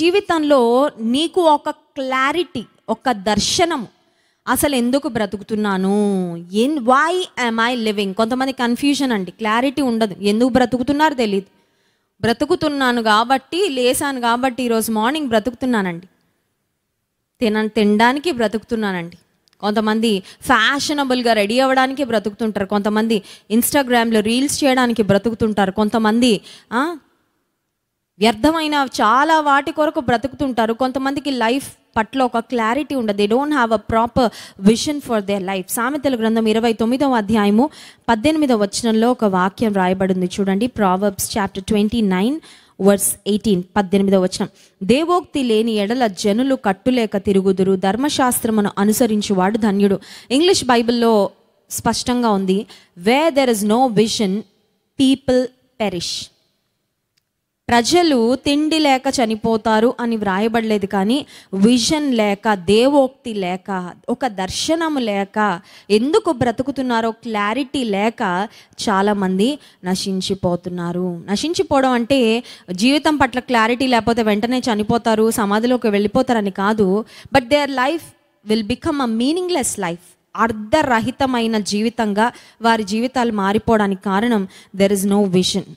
జీవితంలో నీకు ఒక క్లారిటీ ఒక దర్శనం అసలు ఎందుకు బ్రతుకుతున్నాను and why am I living కొంతమంది కన్ఫ్యూజన్ అండి క్లారిటీ ఉండదు ఎందుకు బ్రతుకుతున్నారు తెలియదు బ్రతుకుతున్నాను కాబట్టి లేసాను కాబట్టి ఈరోజు మార్నింగ్ బ్రతుకుతున్నానండి తిన తినడానికి బ్రతుకుతున్నానండి కొంతమంది ఫ్యాషనబుల్గా రెడీ అవ్వడానికి బ్రతుకుతుంటారు కొంతమంది ఇన్స్టాగ్రామ్లో రీల్స్ చేయడానికి బ్రతుకుతుంటారు కొంతమంది వ్యర్థమైన చాలా వాటి కొరకు బ్రతుకుతుంటారు కొంతమందికి లైఫ్ పట్ల ఒక క్లారిటీ ఉండదు they don't have a proper vision for their life సామెతల గ్రంథం ఇరవై తొమ్మిదవ అధ్యాయము పద్దెనిమిదవ వచనంలో ఒక వాక్యం రాయబడింది చూడండి proverbs chapter twenty nine verse eighteen పద్దెనిమిదవ వచనం దేవోక్తి లేని ఎడల జనులు కట్టులేక తిరుగుదురు ధర్మశాస్త్రమును అనుసరించువాడు ధన్యుడు ఇంగ్లీష్ బైబిల్లో స్పష్టంగా ఉంది where there is no vision people perish ప్రజలు తిండి లేక చనిపోతారు అని వ్రాయబడలేదు కానీ విజన్ లేక దేవోక్తి లేక ఒక దర్శనము లేక ఎందుకు బ్రతుకుతున్నారో క్లారిటీ లేక చాలామంది నశించిపోతున్నారు నశించిపోవడం అంటే జీవితం పట్ల క్లారిటీ లేకపోతే వెంటనే చనిపోతారు సమాధిలోకి వెళ్ళిపోతారని కాదు but their life will become a meaningless life అర్ధరహితమైన జీవితంగా వారి జీవితాలు మారిపోవడానికి కారణం దెర్ ఇస్ నో విజన్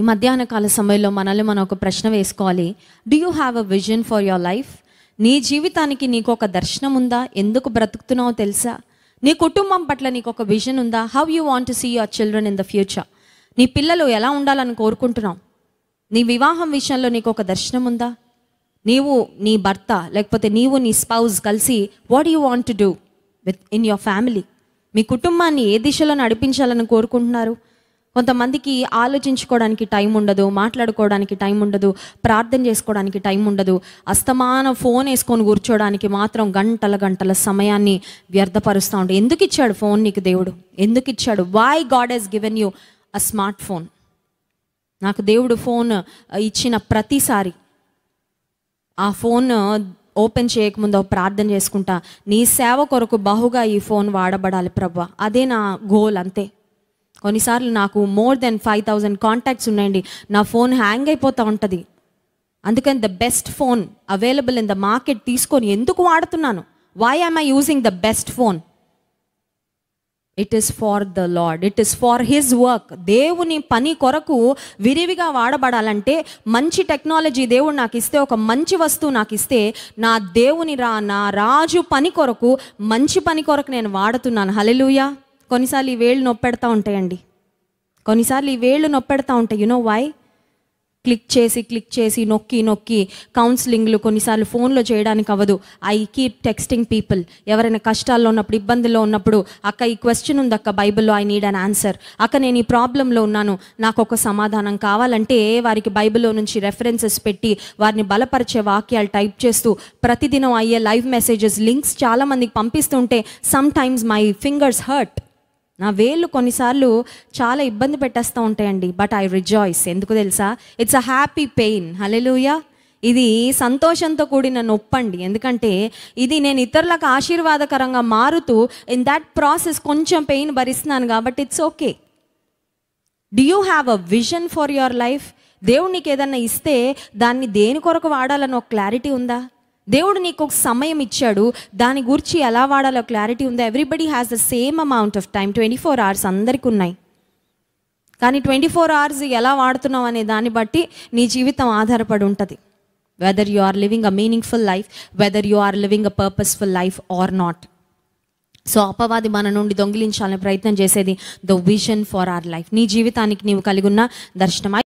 ఈ మధ్యాహ్న కాల సమయంలో మనల్ని మనం ఒక ప్రశ్న వేసుకోవాలి do you have a vision for your life నీ జీవితానికి నీకు ఒక దర్శనం ఉందా ఎందుకు బ్రతుకుతున్నావో తెలుసా నీ కుటుంబం పట్ల నీకు ఒక విజన్ ఉందా how you want see your children in the future నీ పిల్లలు ఎలా ఉండాలని కోరుకుంటున్నావు నీ వివాహం విషయంలో నీకు ఒక దర్శనం ఉందా నీవు నీ భర్త లేకపోతే నీవు నీ స్పౌజ్ కలిసి what you want to do with in your family మీ కుటుంబాన్ని ఏ దిశలో నడిపించాలని కోరుకుంటున్నారు కొంతమందికి ఆలోచించుకోవడానికి టైం ఉండదు మాట్లాడుకోవడానికి టైం ఉండదు ప్రార్థన చేసుకోవడానికి టైం ఉండదు అస్తమాన ఫోన్ వేసుకొని కూర్చోవడానికి మాత్రం గంటల గంటల సమయాన్ని వ్యర్థపరుస్తూ ఉంటాయి ఎందుకు ఇచ్చాడు ఫోన్ నీకు దేవుడు ఎందుకు ఇచ్చాడు why God has given you a smart phone నాకు దేవుడు ఫోన్ ఇచ్చిన ప్రతిసారి ఆ ఫోన్ ఓపెన్ చేయకముందు ప్రార్థన చేసుకుంటా నీ సేవ కొరకు బహుగా ఈ ఫోన్ వాడబడాలి ప్రభా అదే నా గోల్ అంతే కొన్నిసార్లు నాకు more than five thousand contacts ఉన్నాయండి నా ఫోన్ హ్యాంగ్ అయిపోతూ ఉంటుంది అందుకని the best phone available in the market తీసుకొని ఎందుకు వాడుతున్నాను why am I using the best phone it is for the Lord it is for his work దేవుని పని కొరకు విరివిగా వాడబడాలంటే మంచి టెక్నాలజీ దేవుడు నాకు ఇస్తే ఒక మంచి వస్తువు నాకు ఇస్తే నా దేవుని రా నా రాజు పని కొరకు మంచి పని కొరకు నేను వాడుతున్నాను హలెలుయా కొన్నిసార్లు ఈ వేళ్ళు నొప్పెడతా ఉంటాయండి కొన్నిసార్లు ఈ వేళ్ళు నొప్పెడతా ఉంటాయి యునో వై క్లిక్ చేసి క్లిక్ చేసి నొక్కి నొక్కి కౌన్సిలింగ్లు కొన్నిసార్లు ఫోన్లో చేయడానికి అవ్వదు ఐ కీప్ టెక్స్టింగ్ పీపుల్ ఎవరైనా కష్టాల్లో ఉన్నప్పుడు ఇబ్బందుల్లో ఉన్నప్పుడు అక్క ఈ క్వశ్చన్ ఉంది అక్క బైబిల్లో ఐ నీడ్ అన్ ఆన్సర్ అక్క నేను ఈ ప్రాబ్లంలో ఉన్నాను నాకు ఒక సమాధానం కావాలంటే వారికి బైబిల్లో నుంచి రెఫరెన్సెస్ పెట్టి వారిని బలపరిచే వాక్యాలు టైప్ చేస్తూ ప్రతిదినం అయ్యే లైవ్ మెసేజెస్ లింక్స్ చాలామందికి పంపిస్తుంటే sometimes my fingers hurt నా వేళ్ళు కొన్నిసార్లు చాలా ఇబ్బంది పెట్టేస్తూ ఉంటాయండి బట్ ఐ రిజాయిస్ ఎందుకు తెలుసా it's a happy pain hallelujah ఇది సంతోషంతో కూడిన నొప్పండి ఎందుకంటే ఇది నేను ఇతరులకు ఆశీర్వాదకరంగా మారుతూ ఇన్ దట్ ప్రాసెస్ కొంచెం పెయిన్ భరిస్తున్నాను కాబట్టి it's okay do you have a vision for your life దేవుడు నీకు ఏదన్నా ఇస్తే దాన్ని దేని కొరకు వాడాలని ఒక క్లారిటీ ఉందా దేవుడు నీకు ఒక సమయం ఇచ్చాడు దాని గురించి ఎలా వాడాలో క్లారిటీ ఉందా everybody has the same amount of time twenty four hours అందరికీ ఉన్నాయి కానీ ట్వంటీ ఫోర్ అవర్స్ ఎలా వాడుతున్నావు అనే దాన్ని బట్టి నీ జీవితం ఆధారపడి ఉంటుంది whether you are living a meaningful life whether you are living a purposeful life or not so అపవాది మన నుండి దొంగిలించాలని ప్రయత్నం చేసేది the vision for our life నీ జీవితానికి నీవు కలిగి ఉన్న దర్శనం